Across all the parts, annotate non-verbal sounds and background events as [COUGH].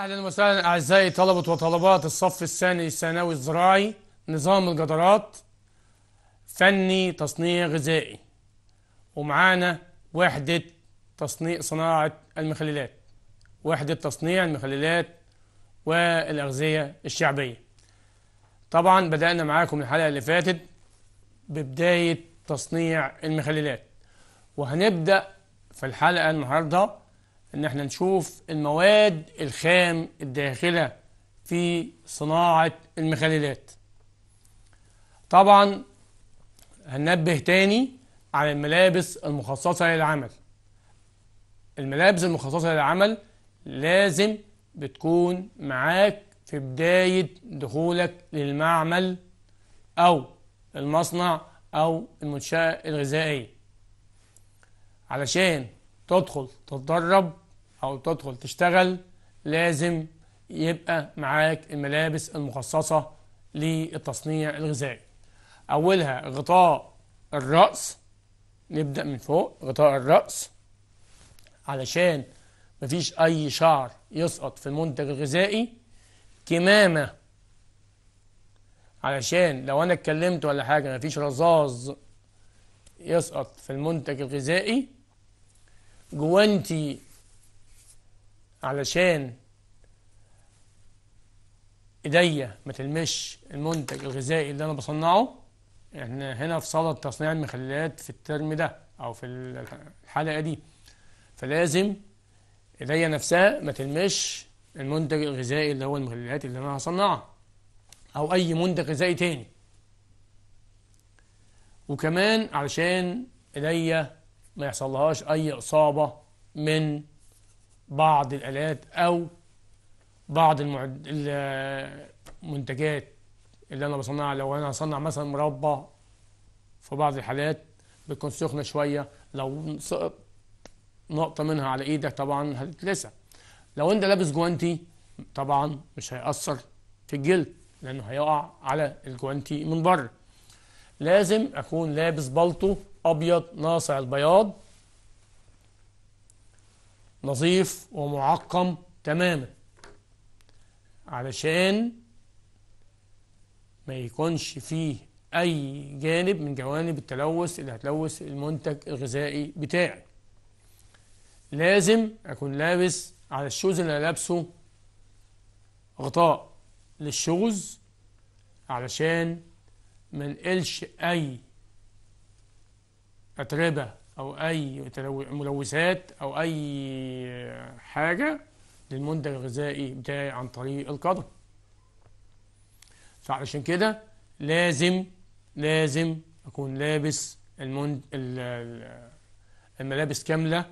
اهلا وسهلا اعزائي طلبه وطلبات الصف الثاني الثانوي الزراعي نظام الجدارات فني تصنيع غذائي ومعانا وحده تصنيع صناعه المخللات وحده تصنيع المخللات والاغذيه الشعبيه طبعا بدانا معاكم الحلقه اللي فاتت ببدايه تصنيع المخللات وهنبدا في الحلقه النهارده ان احنا نشوف المواد الخام الداخلة في صناعة المخللات طبعا هننبه تاني على الملابس المخصصة للعمل الملابس المخصصة للعمل لازم بتكون معاك في بداية دخولك للمعمل أو المصنع أو المنشأة الغذائية علشان تدخل تتدرب أو تدخل تشتغل لازم يبقى معاك الملابس المخصصة للتصنيع الغذائي أولها غطاء الرأس نبدأ من فوق غطاء الرأس علشان مفيش أي شعر يسقط في المنتج الغذائي كمامة علشان لو أنا اتكلمت ولا حاجة مفيش رذاذ يسقط في المنتج الغذائي جوانتي علشان ايديا ما تلمش المنتج الغذائي اللي انا بصنعه احنا هنا في صاله تصنيع المخللات في الترم ده او في الحلقه دي فلازم ايديا نفسها ما تلمش المنتج الغذائي اللي هو المخللات اللي انا هصنعها او اي منتج غذائي تاني وكمان علشان ايديا ما يحصلهاش اي اصابه من بعض الآلات أو بعض المعد... المنتجات اللي أنا بصنعها لو أنا هصنع مثلا مربى في بعض الحالات بتكون سخنة شوية لو سقط نقطة منها على إيدك طبعا هتتلسع لو أنت لابس جوانتي طبعا مش هيأثر في الجلد لأنه هيقع على الجوانتي من بره لازم أكون لابس بلطو أبيض ناصع البياض نظيف ومعقم تماما علشان ما يكونش فيه أي جانب من جوانب التلوث اللي هتلوث المنتج الغذائي بتاعي لازم أكون لابس على الشوز اللي لابسه غطاء للشوز علشان ما نقلش أي أتربة أو أي ملوثات أو أي حاجة للمنتج الغذائي بتاعي عن طريق القدم فعلشان كده لازم لازم أكون لابس المن... الملابس كاملة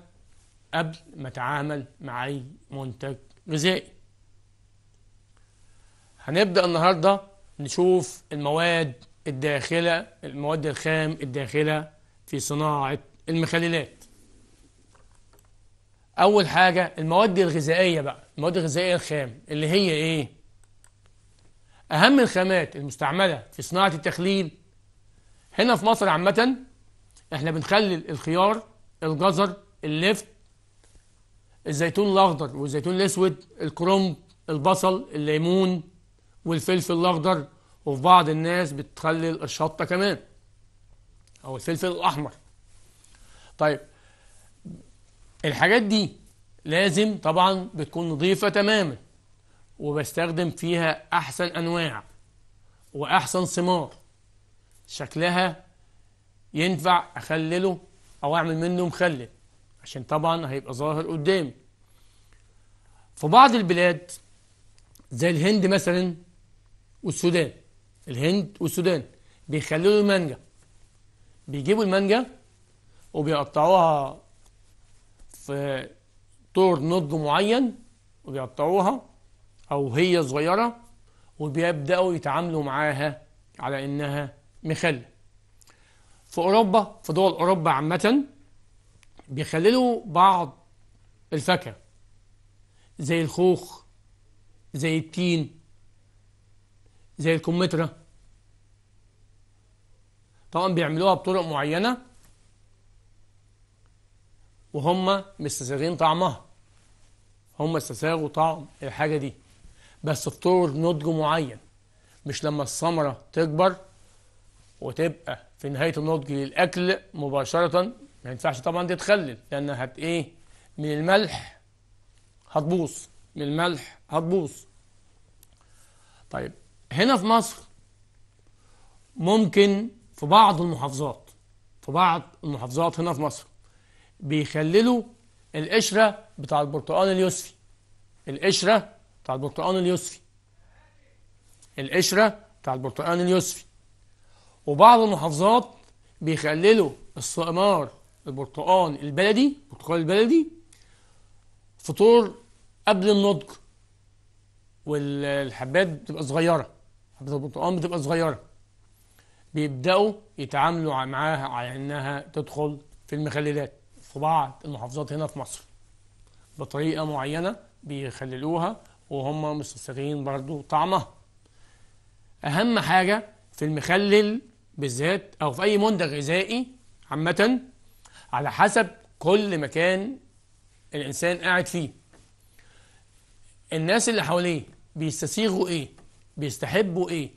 قبل ما أتعامل مع أي منتج غذائي هنبدأ النهاردة نشوف المواد الداخلة المواد الخام الداخلة في صناعة المخللات أول حاجة المواد الغذائية بقى المواد الغذائية الخام اللي هي إيه؟ أهم الخامات المستعملة في صناعة التخليل هنا في مصر عامة إحنا بنخلل الخيار الجزر اللفت الزيتون الأخضر والزيتون الأسود الكرنب البصل الليمون والفلفل الأخضر وفي بعض الناس بتخلل الشطة كمان أو الفلفل الأحمر طيب الحاجات دي لازم طبعا بتكون نظيفة تماما وبستخدم فيها أحسن أنواع وأحسن ثمار شكلها ينفع أخلله أو أعمل منه مخلل عشان طبعا هيبقى ظاهر قدامي في بعض البلاد زي الهند مثلا والسودان الهند والسودان بيخللوا المانجا بيجيبوا المانجا وبيقطعوها في طور نضج معين وبيقطعوها أو هي صغيرة وبيبدأوا يتعاملوا معاها على إنها مخلة في أوروبا في دول أوروبا عامة بيخللوا بعض الفاكهة زي الخوخ زي التين زي الكمثرى طبعا بيعملوها بطرق معينة وهم مستساغين طعمها هم استساغوا طعم الحاجة دي بس بطرق نضج معين مش لما الثمرة تكبر وتبقى في نهاية النضج للأكل مباشرة ما ينفعش طبعا تتخلل لأن هت إيه من الملح هتبوظ من الملح هتبوظ طيب هنا في مصر ممكن في بعض المحافظات في بعض المحافظات هنا في مصر بيخللوا القشرة بتاع البرتقال اليوسفي القشرة بتاع البرتقال اليوسفي القشرة بتاع البرتقال اليوسفي وبعض المحافظات بيخللوا الثمار البرتقال البلدي البرتقال البلدي فطور قبل النضج والحبات بتبقى صغيره حبات البرتقال بتبقى صغيره بيبداوا يتعاملوا معاها على انها تدخل في المخللات في بعض المحافظات هنا في مصر بطريقة معينة بيخللوها وهم مستسيغين برضو طعمها أهم حاجة في المخلل بالذات أو في أي منتج غذائي عامة على حسب كل مكان الإنسان قاعد فيه الناس اللي حواليه بيستسيغوا إيه بيستحبوا إيه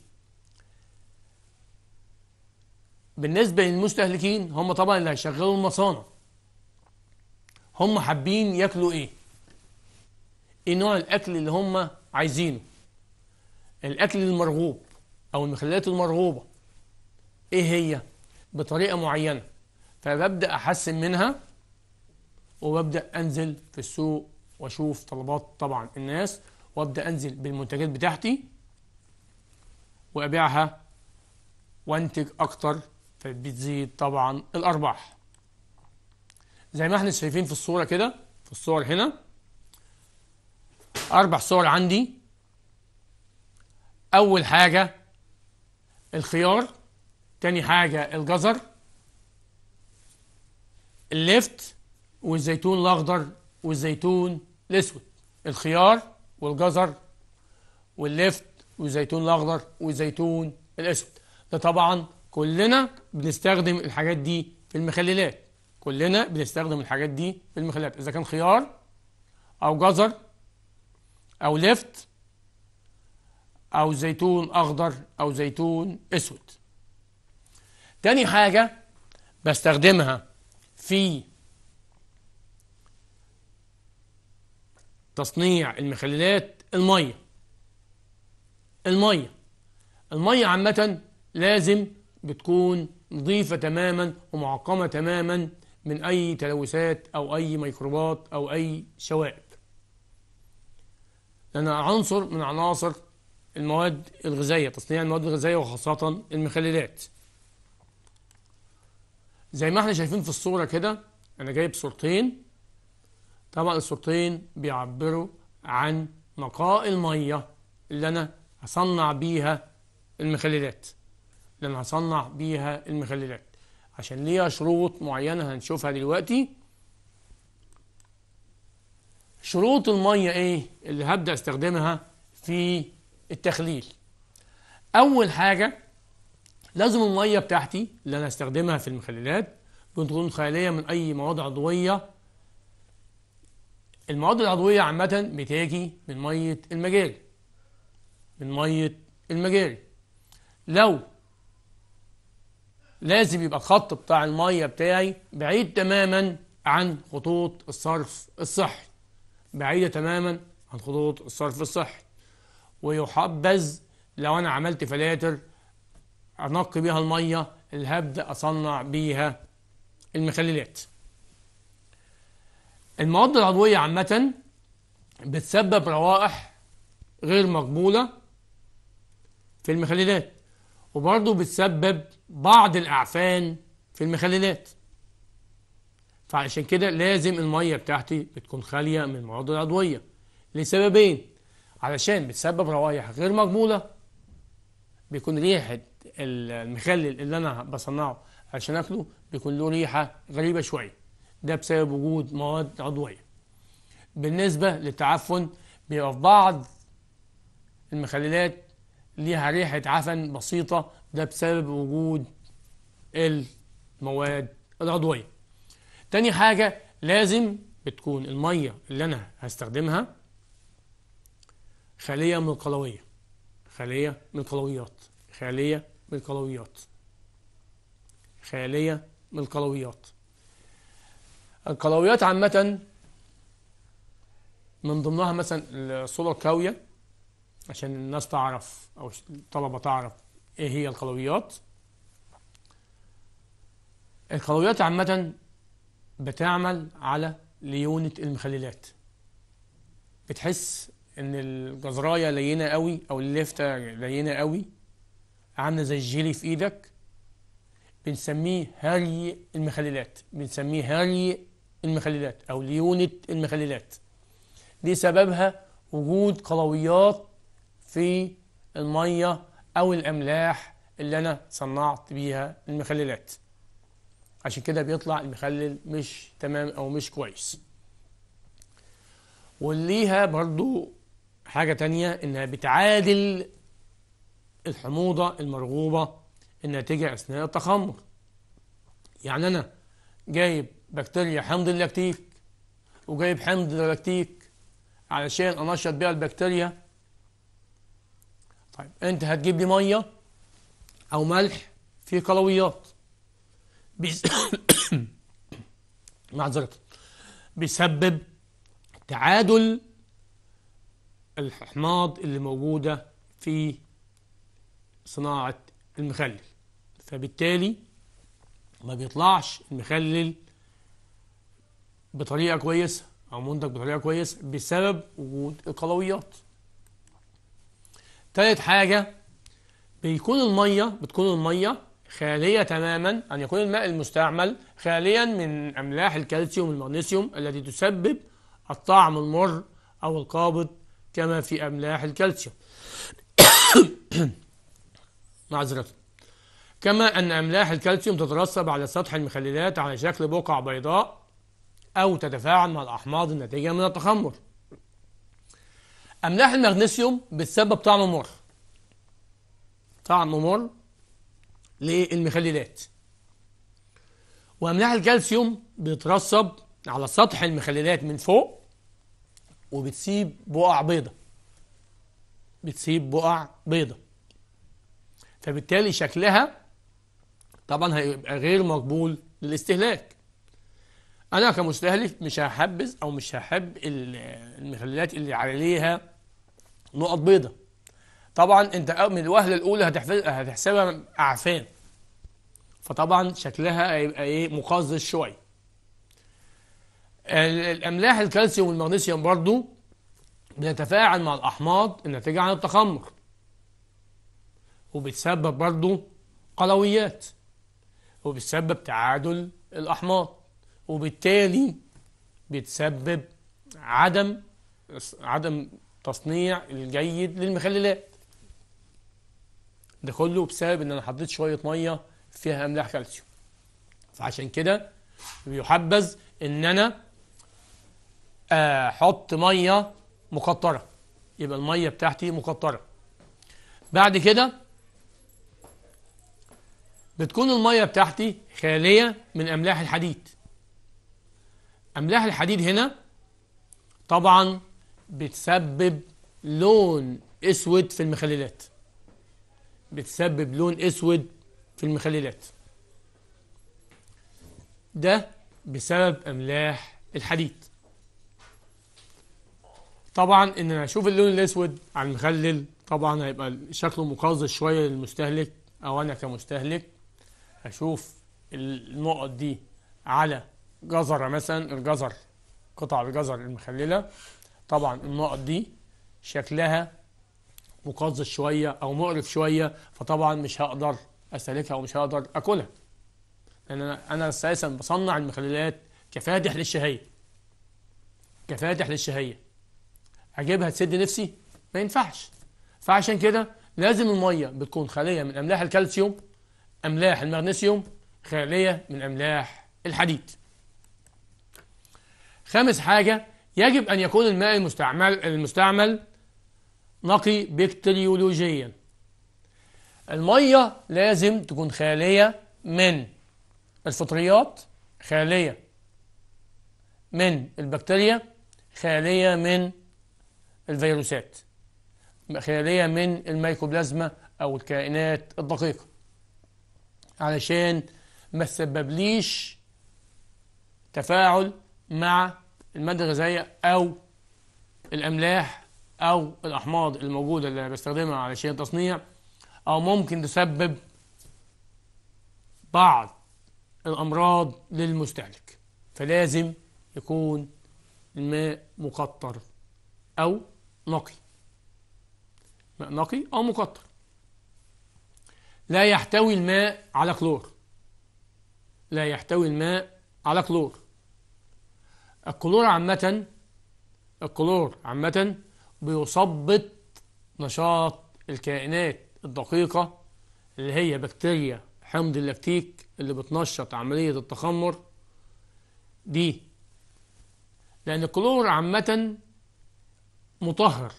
بالنسبة للمستهلكين هم طبعا اللي هيشغلوا المصانع هم حابين ياكلوا ايه ايه نوع الاكل اللي هم عايزينه الاكل المرغوب او المخللات المرغوبه ايه هي بطريقه معينه فببدا احسن منها وببدا انزل في السوق واشوف طلبات طبعا الناس وابدا انزل بالمنتجات بتاعتي وابيعها وانتج اكتر فبتزيد طبعا الارباح زي ما احنا شايفين في الصورة كده في الصور هنا أربع صور عندي أول حاجة الخيار تاني حاجة الجزر الليفت والزيتون الأخضر والزيتون الأسود الخيار والجزر والليفت والزيتون الأخضر والزيتون الأسود ده طبعا كلنا بنستخدم الحاجات دي في المخللات كلنا بنستخدم الحاجات دي في المخلات إذا كان خيار أو جزر أو لفت أو زيتون أخضر أو زيتون أسود تاني حاجة بستخدمها في تصنيع المخللات المية المية المية عامة لازم بتكون نظيفة تماما ومعقمة تماما من أي تلوثات أو أي ميكروبات أو أي شوائب لأنها عنصر من عناصر المواد الغذائية تصنيع المواد الغذائية وخاصة المخللات زي ما احنا شايفين في الصورة كده أنا جايب صورتين طبعا الصورتين بيعبروا عن نقاء المية اللي أنا هصنع بيها المخللات اللي أنا هصنع بيها المخللات عشان ليها شروط معينة هنشوفها دلوقتي شروط المية ايه اللي هبدأ استخدمها في التخليل اول حاجة لازم المية بتاعتي اللي انا استخدمها في المخللات تكون خالية من اي مواد عضوية المواد العضوية عامة بتاجي من مية المجاري من مية المجاري لو لازم يبقى الخط بتاع المية بتاعي بعيد تماما عن خطوط الصرف الصحي بعيدة تماما عن خطوط الصرف الصحي ويحبذ لو أنا عملت فلاتر أنقي بيها المية اللي هبدأ أصنع بيها المخللات المواد العضوية عامة بتسبب روائح غير مقبولة في المخللات وبرضه بتسبب بعض الأعفان في المخللات فعشان كده لازم المية بتاعتي بتكون خالية من المواد العضوية لسببين علشان بتسبب روائح غير مقبولة بيكون ريحة المخلل اللي أنا بصنعه عشان أكله بيكون له ريحة غريبة شوية ده بسبب وجود مواد عضوية بالنسبة للتعفن بيبقى في بعض المخللات ليها ريحة عفن بسيطة ده بسبب وجود المواد العضوية تاني حاجة لازم بتكون المية اللي أنا هستخدمها خالية من القلوية خالية من القلويات خالية من القلويات خالية من القلويات القلويات عامة من ضمنها مثلا الصوره الكاوية عشان الناس تعرف أو الطلبة تعرف ايه هي القلويات القلويات عامة بتعمل على ليونة المخللات بتحس ان الجزرايه لينه قوي او اللفته لينه قوي عامله زي الجيلي في ايدك بنسميه هري المخللات بنسميه هري المخللات او ليونه المخللات دي سببها وجود قلويات في الميه أو الأملاح اللي أنا صنعت بيها المخللات عشان كده بيطلع المخلل مش تمام أو مش كويس وليها برضو حاجة تانية إنها بتعادل الحموضة المرغوبة الناتجة أثناء التخمر يعني أنا جايب بكتيريا حمض اللاكتيك وجايب حمض اللاكتيك علشان أنشط بيها البكتيريا طيب انت هتجيب لي ميه او ملح في قلويات بيز... [COUGHS] معذرة بيسبب تعادل الحماض اللي موجودة في صناعة المخلل فبالتالي ما بيطلعش المخلل بطريقة كويسة أو منتج بطريقة كويسة بسبب وجود القلويات تالت حاجة بيكون المية بتكون المية خالية تماما أن يكون الماء المستعمل خاليا من أملاح الكالسيوم والمغنيسيوم التي تسبب الطعم المر أو القابض كما في أملاح الكالسيوم [COUGHS] معذرة كما أن أملاح الكالسيوم تترسب على سطح المخللات على شكل بقع بيضاء أو تتفاعل مع الأحماض الناتجة من التخمر أملاح المغنيسيوم بتسبب طعم مر طعم مر للمخللات وأملاح الكالسيوم بتترسب على سطح المخللات من فوق وبتسيب بقع بيضة بتسيب بقع بيضة فبالتالي شكلها طبعا هيبقى غير مقبول للاستهلاك انا كمستهلك مش هحبذ او مش هحب المخللات اللي عليها نقط بيضة طبعا انت من الوهلة الاولى هتحسبها اعفان فطبعا شكلها هيبقى ايه مقزز شوية الاملاح الكالسيوم والمغنيسيوم برضو بتتفاعل مع الاحماض الناتجة عن التخمر وبتسبب برضو قلويات وبتسبب تعادل الاحماض وبالتالي بتسبب عدم عدم تصنيع الجيد للمخللات ده كله بسبب ان انا حطيت شويه ميه فيها املاح كالسيوم فعشان كده بيحبذ ان انا آه، احط ميه مقطره يبقى الميه بتاعتي مقطره بعد كده بتكون الميه بتاعتي خاليه من املاح الحديد املاح الحديد هنا طبعا بتسبب لون اسود في المخللات بتسبب لون اسود في المخللات ده بسبب املاح الحديد طبعا ان انا اشوف اللون الاسود على المخلل طبعا هيبقى شكله مقزز شويه للمستهلك او انا كمستهلك اشوف النقط دي على جزره مثلا الجزر قطع الجزر المخلله طبعا النقط دي شكلها مقزز شوية أو مقرف شوية فطبعا مش هقدر أستهلكها ومش هقدر أكلها لأن أنا أنا أساسا بصنع المخللات كفادح للشهية كفادح للشهية أجيبها تسد نفسي ما ينفعش فعشان كده لازم المية بتكون خالية من أملاح الكالسيوم أملاح المغنيسيوم خالية من أملاح الحديد خامس حاجة يجب أن يكون الماء المستعمل المستعمل نقي بكتيريولوجيا المية لازم تكون خالية من الفطريات خالية من البكتيريا خالية من الفيروسات خالية من الميكوبلازما أو الكائنات الدقيقة علشان ما تسببليش تفاعل مع المادة الغذائية أو الأملاح أو الأحماض الموجودة اللي بستخدمها علشان التصنيع أو ممكن تسبب بعض الأمراض للمستهلك فلازم يكون الماء مقطر أو نقي ماء نقي أو مقطر لا يحتوي الماء على كلور لا يحتوي الماء على كلور الكلور عامة الكلور عامة بيثبط نشاط الكائنات الدقيقة اللي هي بكتيريا حمض اللاكتيك اللي بتنشط عملية التخمر دي لأن الكلور عامة مطهر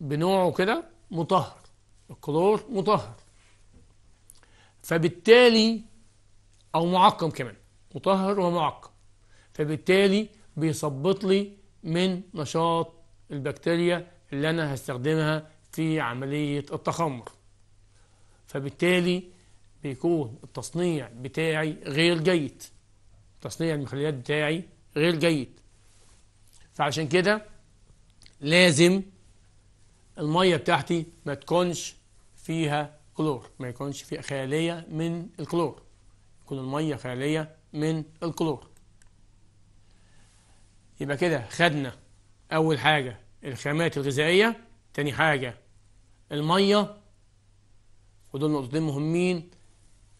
بنوعه كده مطهر الكلور مطهر فبالتالي أو معقم كمان مطهر ومعقم فبالتالي بيثبط لي من نشاط البكتيريا اللي أنا هستخدمها في عملية التخمر فبالتالي بيكون التصنيع بتاعي غير جيد تصنيع المخليات بتاعي غير جيد فعشان كده لازم المية بتاعتي ما تكونش فيها كلور ما يكونش فيها خالية من الكلور تكون المية خالية من الكلور يبقى كده خدنا أول حاجة الخامات الغذائية تاني حاجة المية ودول نقطتين مهمين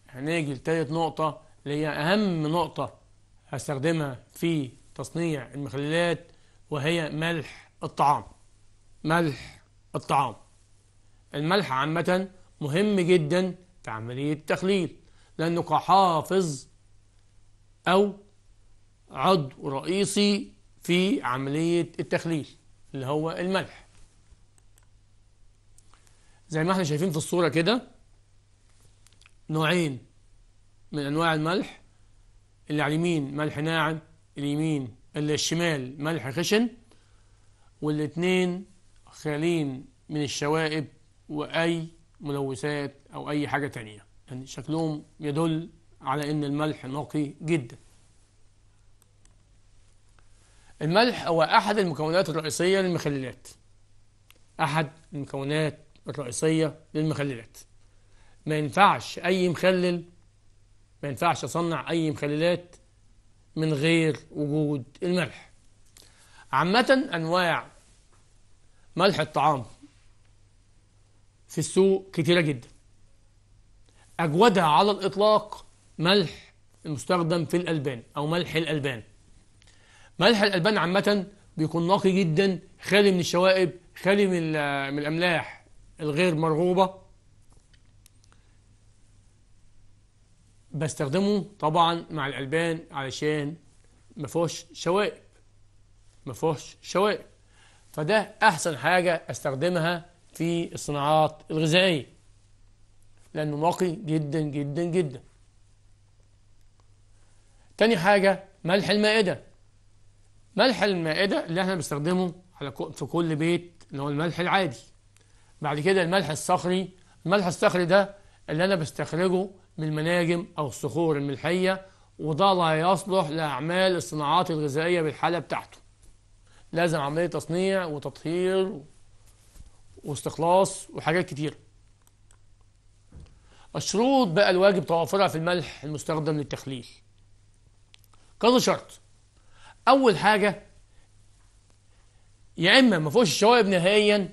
هنيجي لتالت نقطة اللي هي أهم نقطة هستخدمها في تصنيع المخللات وهي ملح الطعام ملح الطعام الملح عامة مهم جدا في عملية التخليل لأنه كحافظ أو عضو رئيسي في عملية التخليل اللي هو الملح زي ما احنا شايفين في الصورة كده نوعين من أنواع الملح اللي على اليمين ملح ناعم اليمين اللي الشمال ملح خشن والاتنين خالين من الشوائب وأي ملوثات أو أي حاجة تانية يعني شكلهم يدل على أن الملح نقي جدا الملح هو أحد المكونات الرئيسية للمخللات أحد المكونات الرئيسية للمخللات ما ينفعش أي مخلل ما ينفعش أصنع أي مخللات من غير وجود الملح عامة أنواع ملح الطعام في السوق كتيرة جدا أجودها على الإطلاق ملح المستخدم في الألبان أو ملح الألبان ملح الألبان عامة بيكون نقي جدا خالي من الشوائب خالي من من الأملاح الغير مرغوبة بستخدمه طبعا مع الألبان علشان ما فيهوش شوائب ما فيهوش شوائب فده أحسن حاجة أستخدمها في الصناعات الغذائية لأنه نقي جدا جدا جدا تاني حاجة ملح المائدة ملح المائدة اللي احنا بنستخدمه على في كل بيت اللي هو الملح العادي بعد كده الملح الصخري الملح الصخري ده اللي انا بستخرجه من المناجم او الصخور الملحية وده لا يصلح لأعمال الصناعات الغذائية بالحالة بتاعته لازم عملية تصنيع وتطهير واستخلاص وحاجات كتير الشروط بقى الواجب توافرها في الملح المستخدم للتخليل كذا شرط أول حاجة يا إما ما فيهوش شوائب نهائيا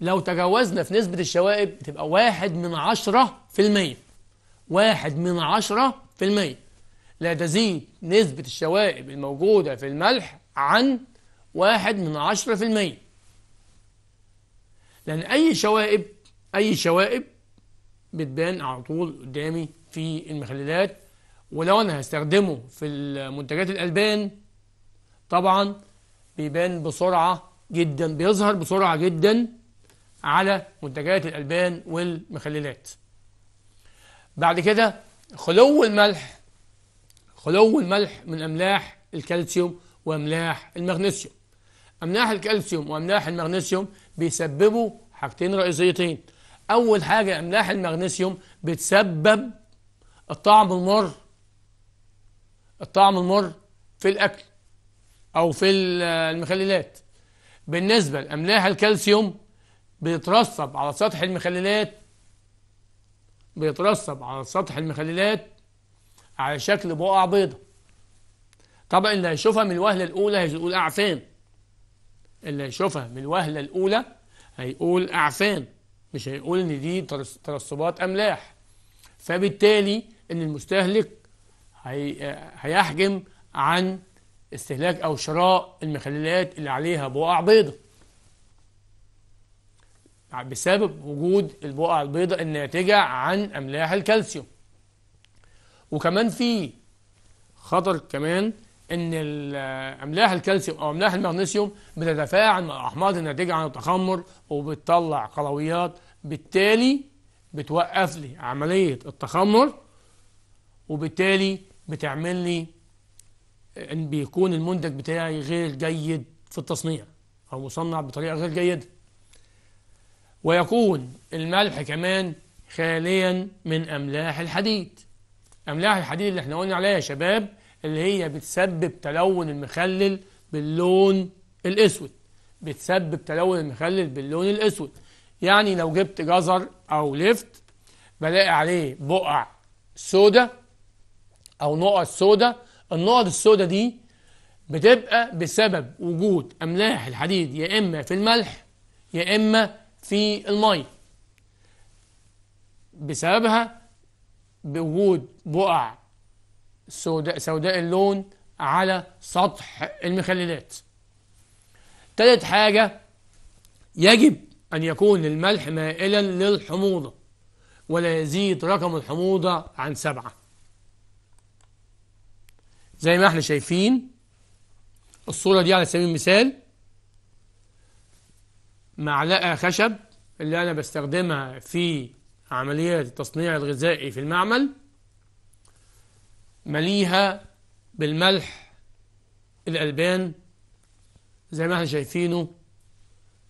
لو تجاوزنا في نسبة الشوائب بتبقى واحد من عشرة في المية واحد من عشرة في المية لا تزيد نسبة الشوائب الموجودة في الملح عن واحد من عشرة في المية لأن أي شوائب أي شوائب بتبان على طول قدامي في المخللات ولو أنا هستخدمه في المنتجات الألبان طبعا بيبان بسرعة جدا بيظهر بسرعة جدا على منتجات الألبان والمخللات بعد كده خلو الملح خلو الملح من أملاح الكالسيوم وأملاح المغنيسيوم أملاح الكالسيوم وأملاح المغنيسيوم بيسببوا حاجتين رئيسيتين أول حاجة أملاح المغنيسيوم بتسبب الطعم المر الطعم المر في الأكل أو في المخللات بالنسبة لأملاح الكالسيوم بيترسب على سطح المخللات بيترسب على سطح المخللات على شكل بقع بيضة طبعا اللي هيشوفها من الوهلة الأولى هيقول أعفان اللي هيشوفها من الوهلة الأولى هيقول أعفان مش هيقول إن دي ترسبات أملاح فبالتالي إن المستهلك هيحجم عن استهلاك أو شراء المخللات اللي عليها بقع بيضة بسبب وجود البقع البيضاء الناتجة عن أملاح الكالسيوم وكمان في خطر كمان ان املاح الكالسيوم او املاح المغنيسيوم بتتفاعل مع الاحماض الناتجه عن التخمر وبتطلع قلويات بالتالي بتوقف لي عمليه التخمر وبالتالي بتعمل لي ان بيكون المنتج بتاعي غير جيد في التصنيع او مصنع بطريقه غير جيده ويكون الملح كمان خاليا من املاح الحديد املاح الحديد اللي احنا قلنا عليها يا شباب اللي هي بتسبب تلون المخلل باللون الاسود بتسبب تلون المخلل باللون الاسود يعني لو جبت جزر او لفت بلاقي عليه بقع سودة او نقط سودة النقط السوداء دي بتبقى بسبب وجود أملاح الحديد يا إما في الملح يا إما في المية بسببها بوجود بقع سوداء, سوداء اللون على سطح المخللات تالت حاجة يجب أن يكون الملح مائلا للحموضة ولا يزيد رقم الحموضة عن سبعة زي ما احنا شايفين الصورة دي على سبيل المثال معلقة خشب اللي أنا بستخدمها في عمليات التصنيع الغذائي في المعمل مليها بالملح الألبان زي ما احنا شايفينه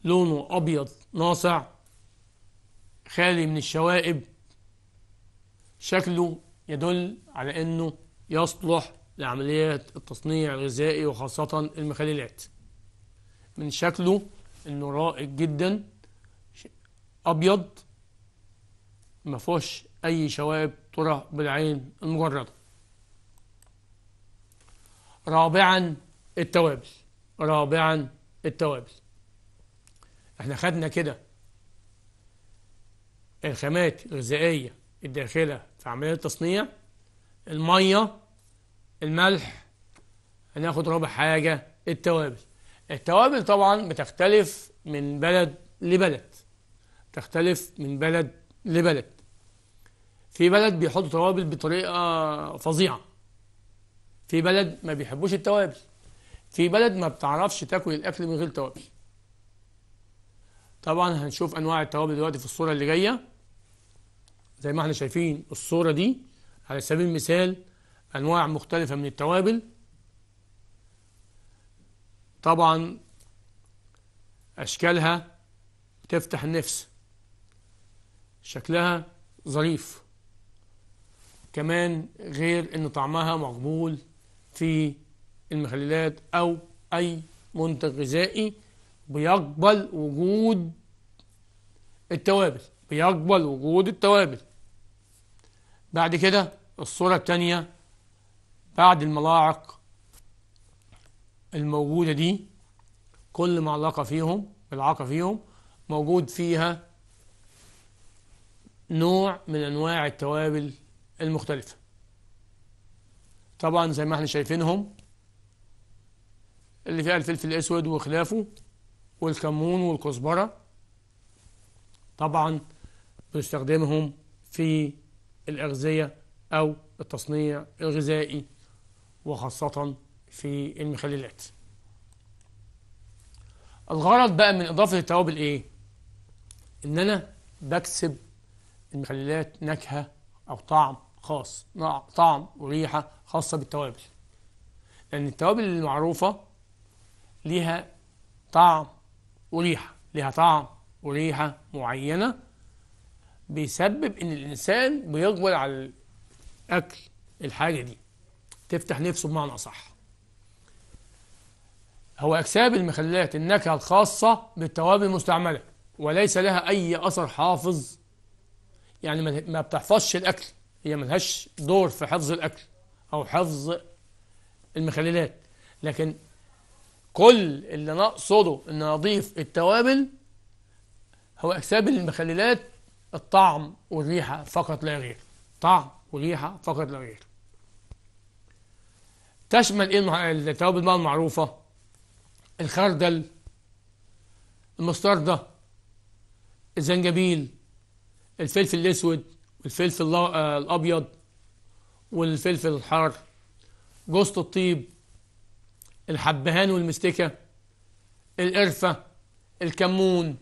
لونه أبيض ناصع خالي من الشوائب شكله يدل على أنه يصلح لعمليات التصنيع الغذائي وخاصة المخللات من شكله انه رائق جدا ابيض ما فيهوش اي شوائب ترى بالعين المجرده رابعا التوابل رابعا التوابل احنا خدنا كده الخامات الغذائيه الداخله في عمليه التصنيع الميه الملح هناخد رابع حاجة التوابل التوابل طبعا بتختلف من بلد لبلد تختلف من بلد لبلد في بلد بيحطوا توابل بطريقة فظيعة في بلد ما بيحبوش التوابل في بلد ما بتعرفش تاكل الأكل من غير توابل طبعا هنشوف أنواع التوابل دلوقتي في الصورة اللي جاية زي ما احنا شايفين الصورة دي على سبيل المثال أنواع مختلفة من التوابل طبعا أشكالها تفتح النفس شكلها ظريف كمان غير أن طعمها مقبول في المخللات أو أي منتج غذائي بيقبل وجود التوابل بيقبل وجود التوابل بعد كده الصورة الثانية بعد الملاعق الموجودة دي كل معلقة فيهم ملعقة فيهم موجود فيها نوع من أنواع التوابل المختلفة طبعا زي ما احنا شايفينهم اللي فيها الفلفل الأسود وخلافه والكمون والكزبرة طبعا بنستخدمهم في الأغذية أو التصنيع الغذائي وخاصة في المخللات الغرض بقى من إضافة التوابل إيه؟ إن أنا بكسب المخللات نكهة أو طعم خاص طعم وريحة خاصة بالتوابل لأن التوابل المعروفة ليها طعم وريحة ليها طعم وريحة معينة بيسبب إن الإنسان بيقبل على الأكل الحاجة دي تفتح نفسه بمعنى أصح هو أكساب المخللات النكهة الخاصة بالتوابل المستعملة وليس لها أي أثر حافظ يعني ما بتحفظش الأكل هي ملهاش دور في حفظ الأكل أو حفظ المخللات لكن كل اللي نقصده إن نضيف التوابل هو اكساب المخللات الطعم والريحة فقط لا غير طعم وريحة فقط لا غير تشمل ايه التوابل بقى المعروفة الخردل المستردة الزنجبيل الفلفل الاسود والفلفل آه، الابيض والفلفل الحار جوزة الطيب الحبهان والمستكة القرفة الكمون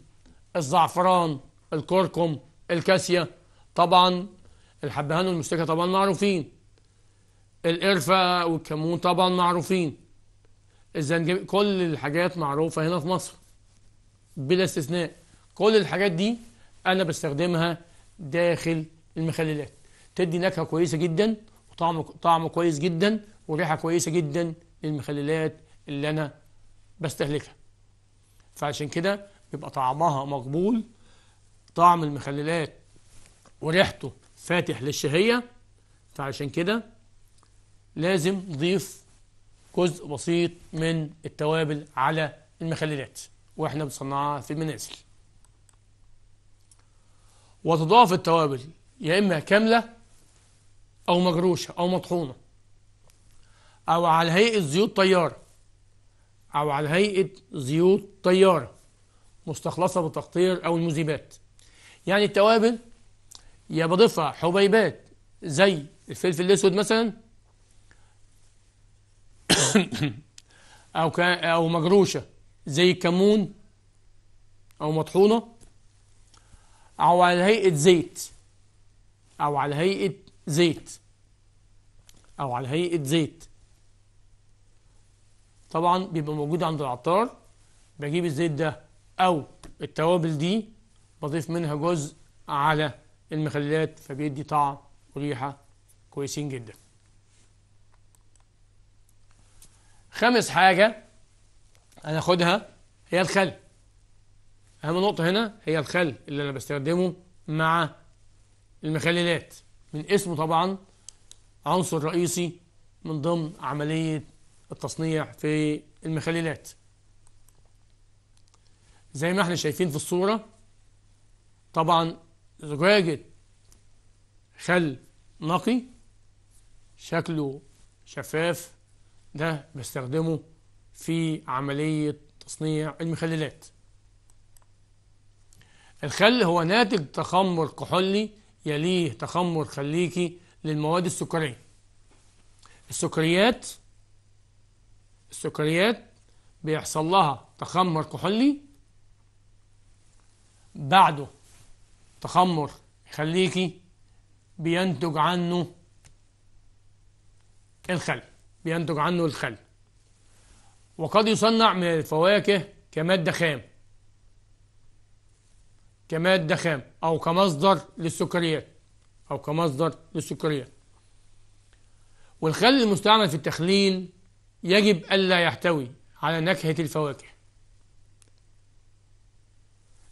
الزعفران الكركم الكاسية طبعا الحبهان والمستكة طبعا معروفين القرفة والكمون طبعا معروفين الزنجبيل كل الحاجات معروفة هنا في مصر بلا استثناء كل الحاجات دي أنا بستخدمها داخل المخللات تدي نكهة كويسة جدا وطعم طعم كويس جدا وريحة كويسة جدا للمخللات اللي أنا بستهلكها فعشان كده بيبقى طعمها مقبول طعم المخللات وريحته فاتح للشهية فعشان كده لازم نضيف جزء بسيط من التوابل على المخللات واحنا بنصنعها في المنازل وتضاف التوابل يا إما كاملة أو مجروشة أو مطحونة أو على هيئة زيوت طيارة أو على هيئة زيوت طيارة مستخلصة بالتقطير أو المذيبات يعني التوابل يا بضيفها حبيبات زي الفلفل الأسود مثلا [COUGHS] أو أو مجروشة زي الكمون أو مطحونة أو على هيئة زيت أو على هيئة زيت أو على هيئة زيت طبعا بيبقى موجود عند العطار بجيب الزيت ده أو التوابل دي بضيف منها جزء على المخللات فبيدي طعم وريحة كويسين جدا خامس حاجة هناخدها هي الخل أهم نقطة هنا هي الخل اللي أنا بستخدمه مع المخللات من اسمه طبعا عنصر رئيسي من ضمن عملية التصنيع في المخللات زي ما احنا شايفين في الصورة طبعا زجاجة خل نقي شكله شفاف ده بستخدمه في عملية تصنيع المخللات الخل هو ناتج تخمر كحولي يليه تخمر خليكي للمواد السكرية السكريات السكريات بيحصل لها تخمر كحولي بعده تخمر خليكي بينتج عنه الخل بينتج عنه الخل وقد يصنع من الفواكه كمادة خام كمادة خام أو كمصدر للسكريات أو كمصدر للسكريات والخل المستعمل في التخليل يجب ألا يحتوي على نكهة الفواكه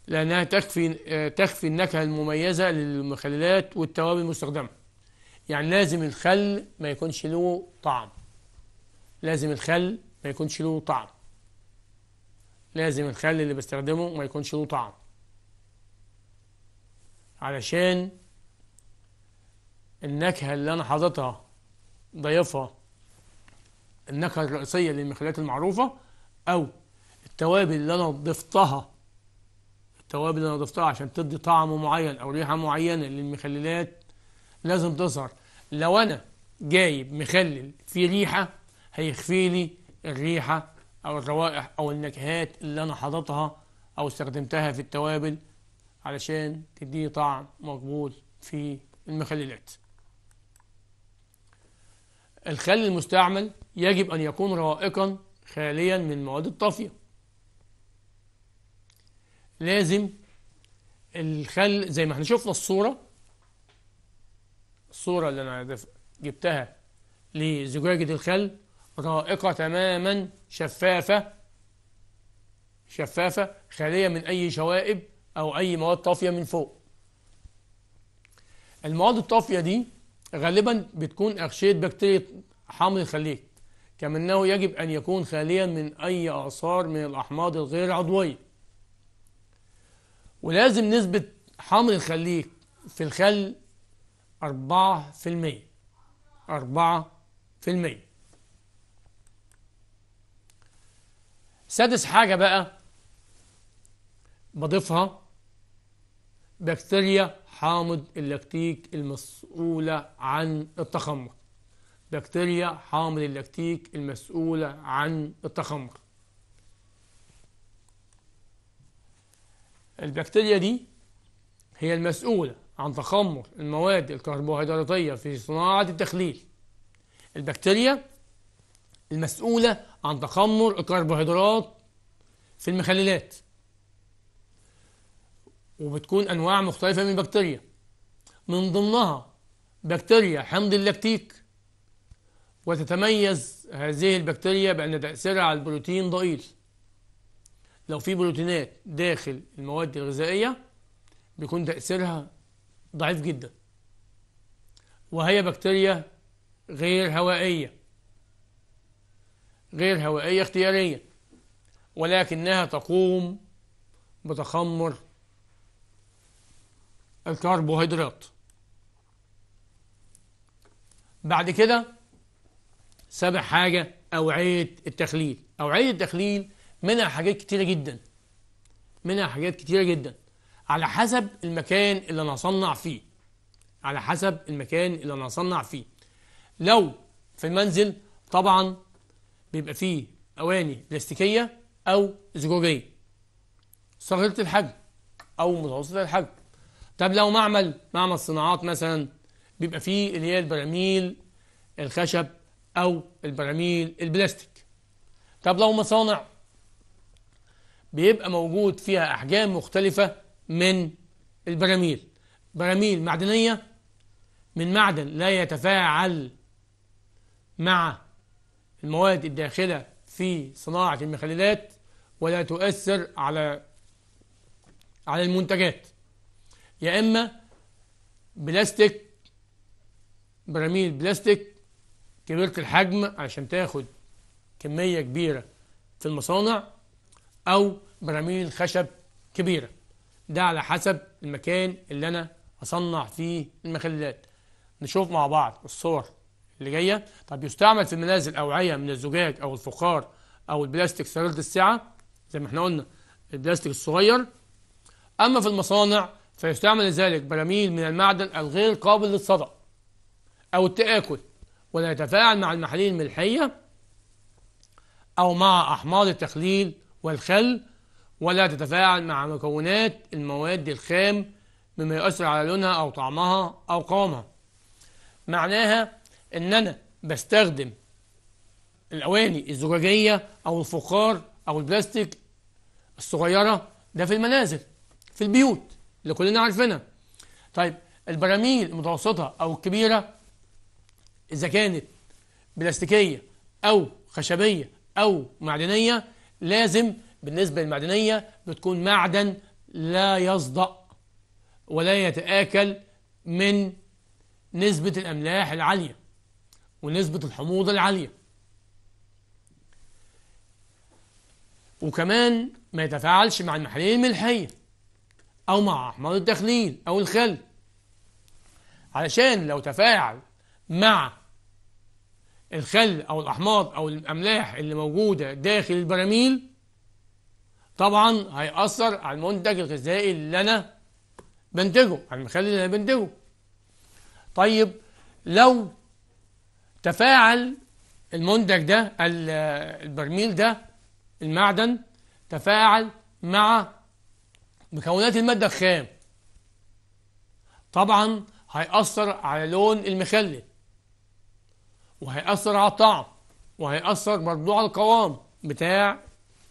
لأنها تكفي تخفي النكهة المميزة للمخللات والتوابل المستخدمة يعني لازم الخل ما يكونش له طعم لازم الخل ما يكونش له طعم لازم الخل اللي بستخدمه ما يكونش له طعم علشان النكهة اللي أنا حاططها ضيفها النكهة الرئيسية للمخليات المعروفة أو التوابل اللي أنا ضفتها التوابل اللي أنا ضفتها عشان تدي طعم معين أو ريحة معينة للمخللات لازم تظهر لو أنا جايب مخلل فيه ريحة هيخفي لي الريحة أو الروائح أو النكهات اللي أنا حضرتها أو استخدمتها في التوابل علشان تديني طعم مقبول في المخللات الخل المستعمل يجب أن يكون رائقا خاليا من مواد الطافية لازم الخل زي ما احنا شفنا الصورة الصورة اللي أنا جبتها لزجاجة الخل رائقة تماما شفافة شفافة خالية من أي شوائب أو أي مواد طافية من فوق المواد الطافية دي غالبا بتكون أغشية بكتيريا حمض الخليج كما أنه يجب أن يكون خاليا من أي آثار من الأحماض الغير عضوية ولازم نسبة حمض الخليج في الخل أربعة في المية أربعة في المية سادس حاجة بقى بضيفها بكتيريا حامض اللاكتيك المسؤولة عن التخمر بكتيريا حامض اللاكتيك المسؤولة عن التخمر البكتيريا دي هي المسؤولة عن تخمر المواد الكربوهيدراتية في صناعة التخليل البكتيريا المسؤولة عن تخمر الكربوهيدرات في المخللات وبتكون أنواع مختلفة من البكتيريا من ضمنها بكتيريا حمض اللاكتيك وتتميز هذه البكتيريا بأن تأثيرها على البروتين ضئيل لو في بروتينات داخل المواد الغذائية بيكون تأثيرها ضعيف جدا وهي بكتيريا غير هوائية غير هوائية اختيارية ولكنها تقوم بتخمر الكربوهيدرات بعد كده سابع حاجة أوعية التخليل أوعية التخليل منها حاجات كتيرة جدا منها حاجات كتيرة جدا على حسب المكان اللي أنا هصنع فيه على حسب المكان اللي أنا هصنع فيه لو في المنزل طبعا بيبقى فيه أواني بلاستيكية أو زجاجية صغيرة الحجم أو متوسطة الحجم طب لو معمل معمل صناعات مثلا بيبقى فيه اللي هي البراميل الخشب أو البراميل البلاستيك طب لو مصانع بيبقى موجود فيها أحجام مختلفة من البراميل براميل معدنية من معدن لا يتفاعل مع المواد الداخلة في صناعة المخللات ولا تؤثر على على المنتجات يا إما بلاستيك براميل بلاستيك كبيرة الحجم عشان تاخد كمية كبيرة في المصانع أو براميل خشب كبيرة ده على حسب المكان اللي أنا أصنع فيه المخللات نشوف مع بعض الصور اللي جاية طب يستعمل في المنازل أوعية من الزجاج أو الفخار أو البلاستيك سريرة السعة زي ما احنا قلنا البلاستيك الصغير أما في المصانع فيستعمل لذلك براميل من المعدن الغير قابل للصدأ أو التآكل ولا يتفاعل مع المحاليل الملحية أو مع أحماض التخليل والخل ولا تتفاعل مع مكونات المواد الخام مما يؤثر على لونها أو طعمها أو قوامها معناها ان انا بستخدم الاواني الزجاجيه او الفخار او البلاستيك الصغيره ده في المنازل في البيوت اللي كلنا عارفينها طيب البراميل المتوسطه او الكبيره اذا كانت بلاستيكيه او خشبيه او معدنيه لازم بالنسبه للمعدنيه بتكون معدن لا يصدأ ولا يتآكل من نسبة الأملاح العالية ونسبة الحموضة العالية وكمان ما يتفاعلش مع المحاليل الملحية أو مع أحماض التخليل أو الخل علشان لو تفاعل مع الخل أو الأحماض أو الأملاح اللي موجودة داخل البراميل طبعا هيأثر على المنتج الغذائي اللي أنا بنتجه على المخلل اللي أنا بنتجه طيب لو تفاعل المنتج ده البرميل ده المعدن تفاعل مع مكونات المادة الخام طبعا هيأثر على لون المخلة وهيأثر على الطعم وهيأثر برضو على القوام بتاع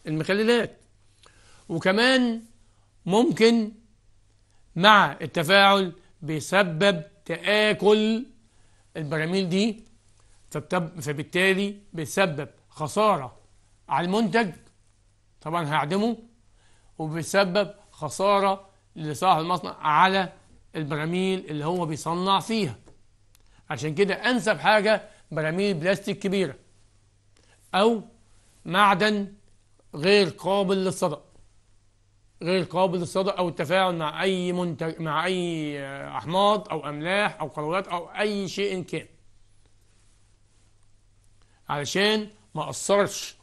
المخللات وكمان ممكن مع التفاعل بيسبب تآكل البراميل دي فبالتالي بيسبب خسارة على المنتج طبعا هيعدمه وبيسبب خسارة لصاحب المصنع على البراميل اللي هو بيصنع فيها عشان كده أنسب حاجة براميل بلاستيك كبيرة أو معدن غير قابل للصدأ غير قابل للصدأ أو التفاعل مع أي منتج مع أي آه، أحماض أو أملاح أو قلوات أو أي شيء كان علشان ما أثرش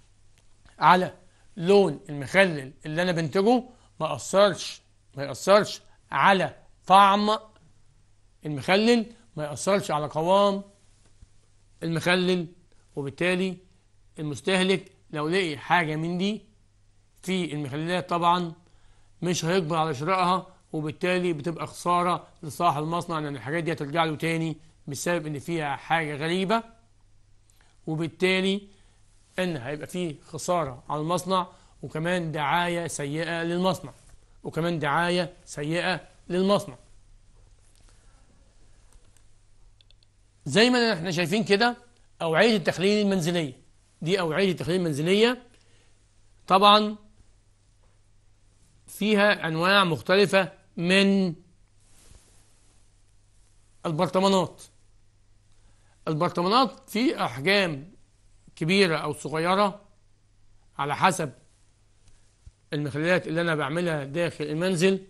على لون المخلل اللي أنا بنتجه ما أثرش ما يأثرش على طعم المخلل ما يأثرش على قوام المخلل وبالتالي المستهلك لو لقي حاجة من دي في المخللات طبعا مش هيجبر على شرائها وبالتالي بتبقى خسارة لصاحب المصنع لأن الحاجات دي هترجع له تاني بسبب إن فيها حاجة غريبة وبالتالي ان هيبقى فيه خسارة على المصنع وكمان دعاية سيئة للمصنع وكمان دعاية سيئة للمصنع زي ما احنا شايفين كده أوعية التخليل المنزلية دي أوعية التخليل المنزلية طبعا فيها أنواع مختلفة من البرطمانات البرطمانات في أحجام كبيرة أو صغيرة على حسب المخللات اللي أنا بعملها داخل المنزل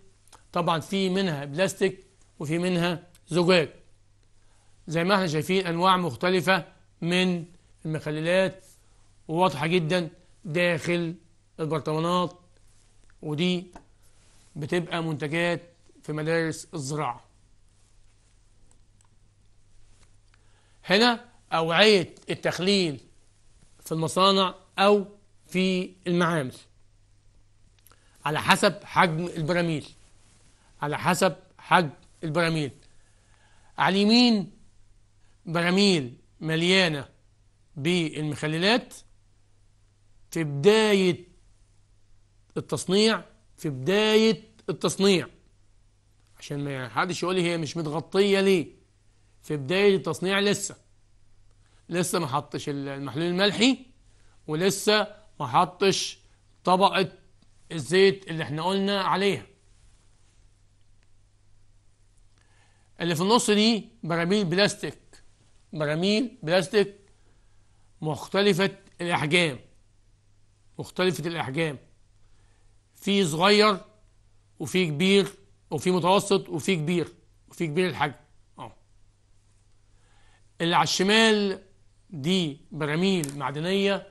طبعا في منها بلاستيك وفي منها زجاج زي ما احنا شايفين أنواع مختلفة من المخللات وواضحة جدا داخل البرطمانات ودي بتبقى منتجات في مدارس الزراعه هنا أوعية التخليل في المصانع أو في المعامل على حسب حجم البراميل على حسب حجم البراميل على اليمين براميل مليانة بالمخللات في بداية التصنيع في بداية التصنيع عشان ما حدش يقول لي هي مش متغطية ليه في بداية التصنيع لسه لسه ما حطش المحلول الملحي ولسه ما حطش طبقة الزيت اللي احنا قلنا عليها اللي في النص دي براميل بلاستيك براميل بلاستيك مختلفة الأحجام مختلفة الأحجام في صغير وفي كبير وفي متوسط وفي كبير وفي كبير الحجم اللي على الشمال دي براميل معدنية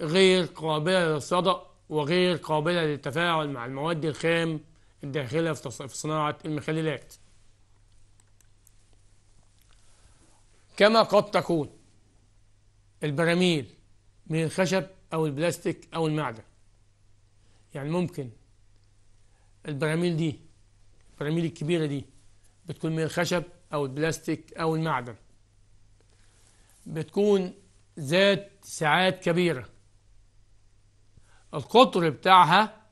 غير قابلة للصدأ وغير قابلة للتفاعل مع المواد الخام الداخلة في صناعة المخللات كما قد تكون البراميل من الخشب أو البلاستيك أو المعدن يعني ممكن البراميل دي البراميل الكبيرة دي بتكون من الخشب أو البلاستيك أو المعدن بتكون ذات ساعات كبيرة القطر بتاعها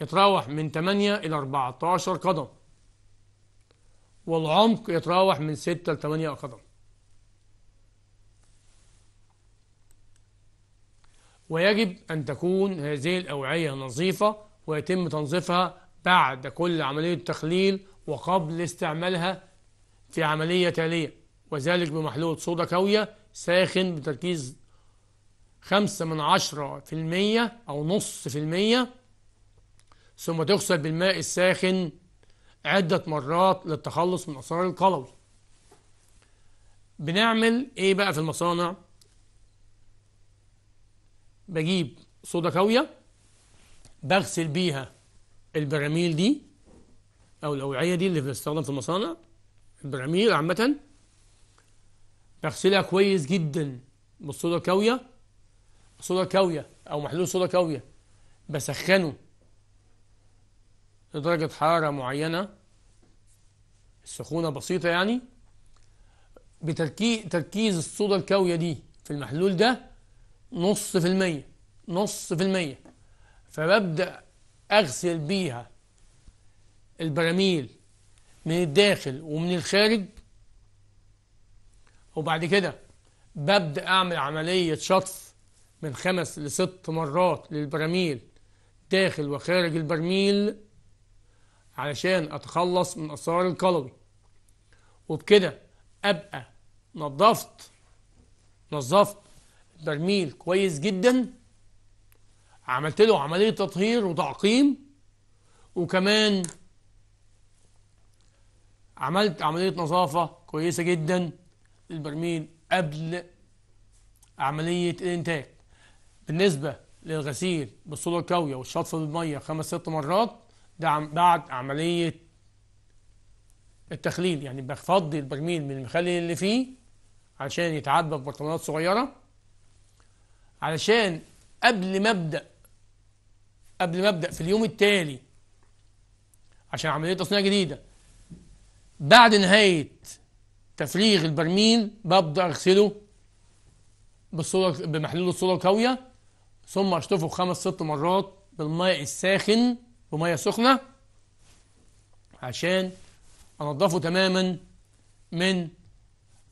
يتراوح من 8 إلى 14 قدم والعمق يتراوح من 6 إلى 8 قدم ويجب أن تكون هذه الأوعية نظيفة ويتم تنظيفها بعد كل عملية تخليل وقبل استعمالها في عملية تالية وذلك بمحلول صودا كاوية ساخن بتركيز خمسة من عشرة في المية أو نص في المية ثم تغسل بالماء الساخن عدة مرات للتخلص من آثار القلوي بنعمل إيه بقى في المصانع بجيب صودا كاوية بغسل بيها البراميل دي أو الأوعية دي اللي بتستخدم في المصانع البراميل عامة بغسلها كويس جدا بالصودا كاوية صودا كاوية أو محلول صودا كاوية بسخنه لدرجة حرارة معينة سخونة بسيطة يعني بتركيز تركيز الصودا الكاوية دي في المحلول ده نص في المية نص في المية فببدأ أغسل بيها البراميل من الداخل ومن الخارج وبعد كده ببدأ أعمل عملية شطف من خمس لست مرات للبراميل داخل وخارج البرميل علشان أتخلص من أثار القلوي وبكده أبقى نظفت نظفت البرميل كويس جدا عملت له عملية تطهير وتعقيم وكمان عملت عملية نظافة كويسة جدا البرميل قبل عملية الإنتاج بالنسبة للغسيل بالصودا الكاوية والشطف بالمية خمس ست مرات ده بعد عملية التخليل يعني بفضي البرميل من المخلل اللي فيه علشان يتعبى في برطمانات صغيرة علشان قبل ما ابدأ قبل ما ابدأ في اليوم التالي عشان عملية تصنيع جديدة بعد نهاية تفريغ البرميل ببدأ أغسله بالصوره بمحلول الصوره القوية ثم أشطفه خمس ست مرات بالماء الساخن بمية سخنة عشان أنضفه تماما من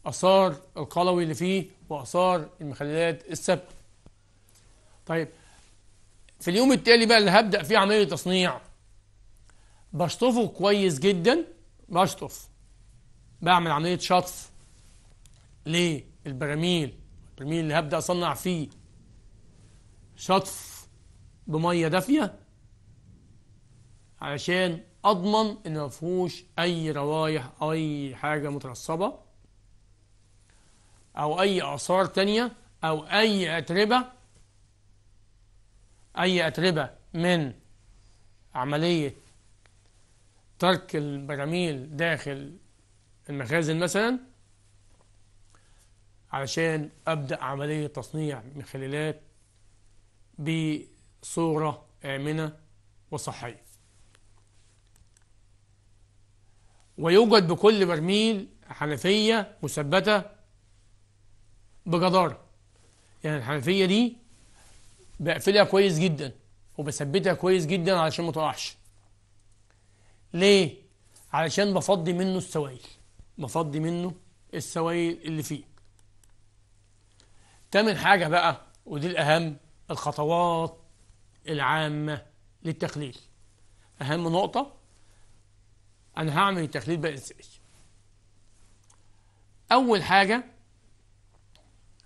آثار القلوي اللي فيه وآثار المخللات السابقة. طيب في اليوم التالي بقى اللي هبدأ فيه عملية تصنيع بشطفه كويس جدا بشطف بعمل عملية شطف للبراميل البراميل اللي هبدأ أصنع فيه شطف بمية دافية علشان أضمن إن مفهوش أي روايح أو أي حاجة مترسبة أو أي آثار تانية أو أي أتربة أي أتربة من عملية ترك البراميل داخل المخازن مثلا علشان أبدأ عملية تصنيع مخللات بصورة آمنة وصحية ويوجد بكل برميل حنفية مثبتة بجدارة يعني الحنفية دي بقفلها كويس جدا وبثبتها كويس جدا علشان ما تقعش ليه؟ علشان بفضي منه السوائل نفضي منه السوائل اللي فيه تامن حاجة بقى ودي الأهم الخطوات العامة للتخليل أهم نقطة أنا هعمل التخليل بقى إزاي أول حاجة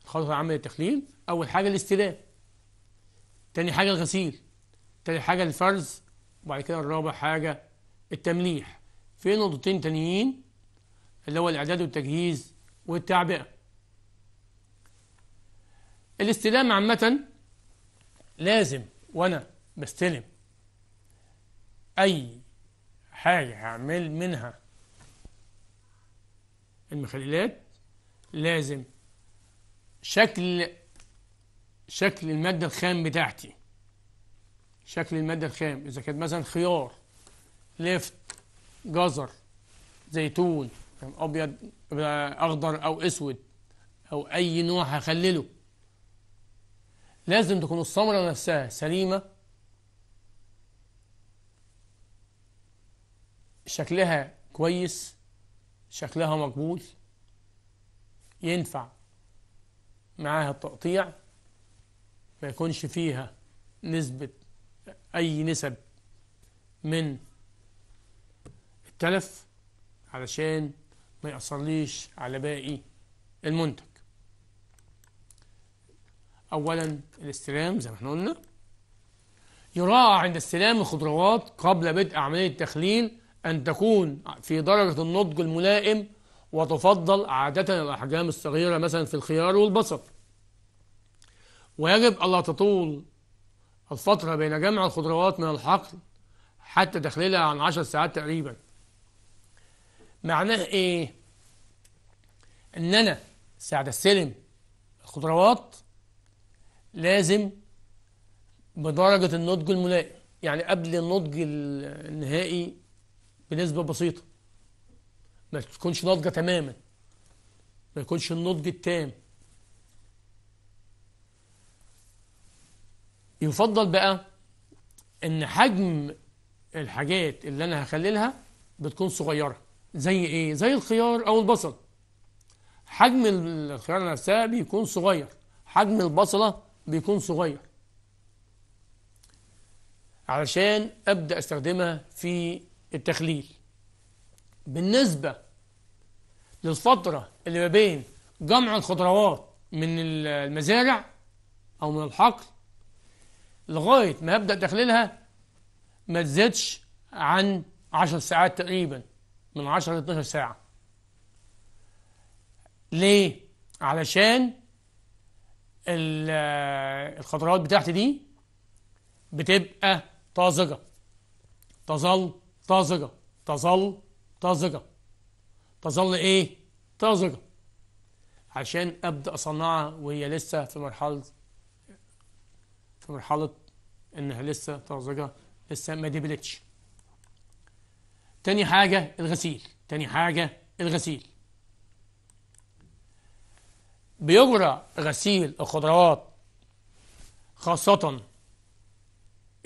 خطوة العامة للتخليل أول حاجة الاستلام تاني حاجة الغسيل تاني حاجة الفرز وبعد كده الرابع حاجة التمليح في نقطتين تانيين اللي هو الإعداد والتجهيز والتعبئة الاستلام عامة لازم وأنا بستلم أي حاجة هعمل منها المخللات لازم شكل شكل المادة الخام بتاعتي شكل المادة الخام إذا كانت مثلا خيار لفت جزر زيتون أبيض أخضر أو أسود أو أي نوع هخلله لازم تكون الثمرة نفسها سليمة شكلها كويس شكلها مقبول ينفع معاها التقطيع ما يكونش فيها نسبة أي نسب من التلف علشان ما يأثرليش على باقي المنتج أولا الاستلام زي ما احنا قلنا يراعى عند استلام الخضروات قبل بدء عملية التخليل أن تكون في درجة النضج الملائم وتفضل عادة الأحجام الصغيرة مثلا في الخيار والبصل ويجب ألا تطول الفترة بين جمع الخضروات من الحقل حتى تخليلها عن 10 ساعات تقريبا معناه ايه ان انا ساعة السلم الخضروات لازم بدرجة النضج الملائم يعني قبل النضج النهائي بنسبة بسيطة ما تكونش ناضجة تماما ما يكونش النضج التام يفضل بقى ان حجم الحاجات اللي انا هخللها بتكون صغيره زي ايه زي الخيار او البصل حجم الخيار نفسها بيكون صغير حجم البصلة بيكون صغير علشان أبدأ أستخدمها في التخليل بالنسبة للفترة اللي ما بين جمع الخضروات من المزارع أو من الحقل لغاية ما أبدأ تخليلها ما تزيدش عن 10 ساعات تقريبا من 10 ل 12 ساعة ليه؟ علشان الخضروات بتاعتي دي بتبقى طازجة تظل طازجة تظل طازجة تظل ايه؟ طازجة عشان ابدا اصنعها وهي لسه في مرحلة في مرحلة انها لسه طازجة لسه ما دبلتش تاني حاجة الغسيل تاني حاجة الغسيل بيجرى غسيل الخضروات خاصة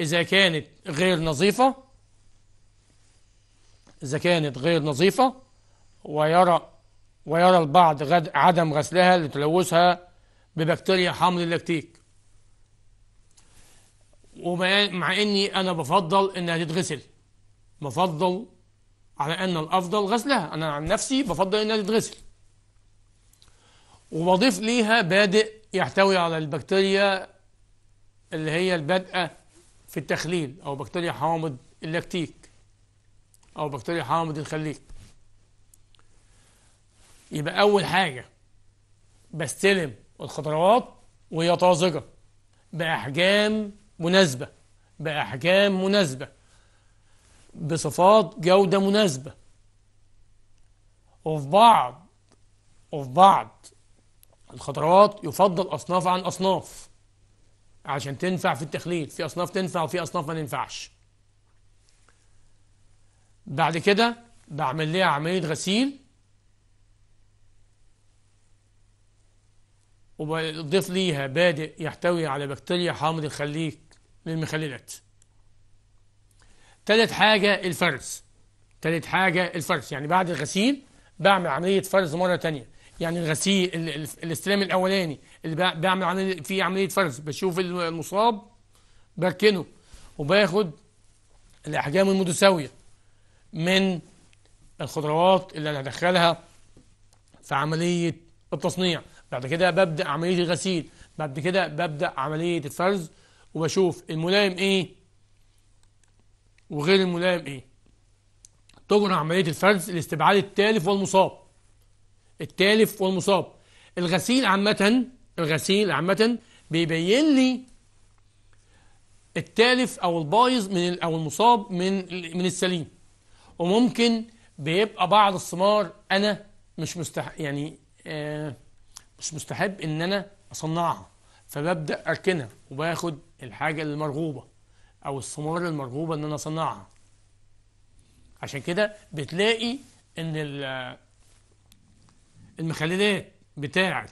إذا كانت غير نظيفة إذا كانت غير نظيفة ويرى ويرى البعض غد عدم غسلها لتلوثها ببكتيريا حمل اللاكتيك ومع اني انا بفضل انها تتغسل بفضل على أن الأفضل غسلها أنا عن نفسي بفضل أنها تتغسل وبضيف ليها بادئ يحتوي على البكتيريا اللي هي البادئة في التخليل أو بكتيريا حامض اللاكتيك أو بكتيريا حامض الخليك يبقى أول حاجة بستلم الخضروات وهي طازجة بأحجام مناسبة بأحجام مناسبة بصفات جودة مناسبة وفي بعض وفي بعض الخضروات يفضل أصناف عن أصناف عشان تنفع في التخليل في أصناف تنفع وفي أصناف ما تنفعش بعد كده بعمل ليها عملية غسيل وبضيف ليها بادئ يحتوي على بكتيريا حامض الخليك للمخللات تالت حاجة الفرز تالت حاجة الفرز يعني بعد الغسيل بعمل عملية فرز مرة تانية يعني الغسيل الاستلام الأولاني اللي بعمل عملية فيه عملية فرز بشوف المصاب بركنه وباخد الأحجام المتساوية من الخضروات اللي أنا هدخلها في عملية التصنيع بعد كده ببدأ عملية الغسيل بعد كده ببدأ عملية الفرز وبشوف الملائم إيه وغير الملائم ايه تجرى عملية الفرز لاستبعاد التالف والمصاب التالف والمصاب الغسيل عامة الغسيل عامة بيبين لي التالف او البايظ من او المصاب من من السليم وممكن بيبقى بعض الثمار انا مش مستح يعني آه مش مستحب ان انا اصنعها فببدا اركنها وباخد الحاجه المرغوبه أو الثمار المرغوبة إن أنا أصنعها عشان كده بتلاقي إن المخللات بتاعة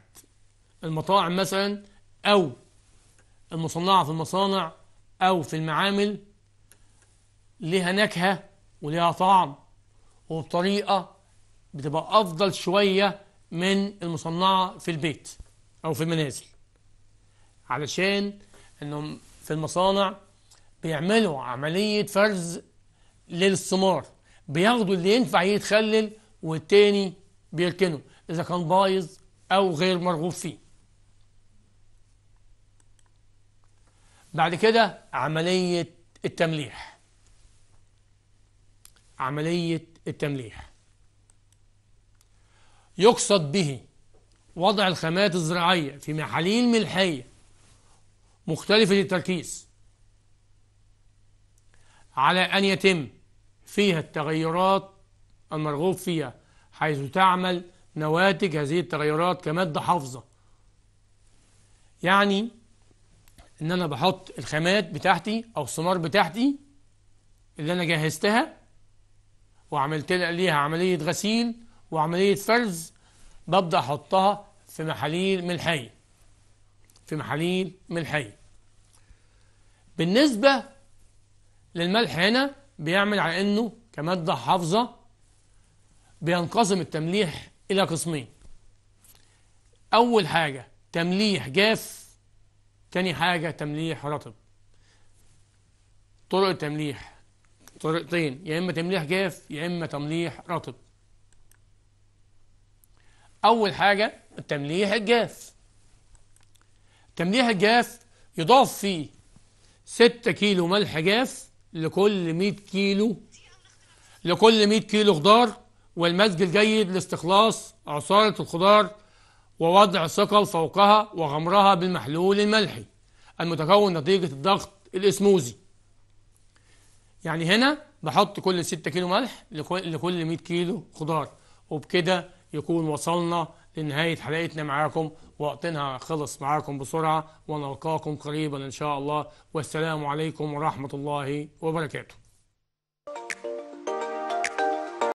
المطاعم مثلا أو المصنعة في المصانع أو في المعامل ليها نكهة وليها طعم وبطريقة بتبقى أفضل شوية من المصنعة في البيت أو في المنازل علشان أنهم في المصانع بيعملوا عملية فرز للثمار بياخدوا اللي ينفع يتخلل والتاني بيركنه إذا كان بايظ أو غير مرغوب فيه بعد كده عملية التمليح عملية التمليح يقصد به وضع الخامات الزراعية في محاليل ملحية مختلفة التركيز على أن يتم فيها التغيرات المرغوب فيها حيث تعمل نواتج هذه التغيرات كمادة حافظة يعني ان انا بحط الخامات بتاعتي او الثمار بتاعتي اللي انا جهزتها وعملت ليها عملية غسيل وعملية فرز ببدأ احطها في محاليل ملحية في محاليل ملحية بالنسبة للملح هنا بيعمل على أنه كمادة حافظة بينقسم التمليح إلى قسمين أول حاجة تمليح جاف تاني حاجة تمليح رطب طرق التمليح طريقتين يا إما تمليح جاف يا إما تمليح رطب أول حاجة التمليح الجاف تمليح الجاف يضاف فيه 6 كيلو ملح جاف لكل 100 كيلو لكل 100 كيلو خضار والمزج الجيد لاستخلاص عصارة الخضار ووضع الثقل فوقها وغمرها بالمحلول الملحي المتكون نتيجة الضغط الإسموزي يعني هنا بحط كل 6 كيلو ملح لكل 100 كيلو خضار وبكده يكون وصلنا لنهاية حلقتنا معاكم وقتنا خلص معاكم بسرعة ونلقاكم قريبا إن شاء الله والسلام عليكم ورحمة الله وبركاته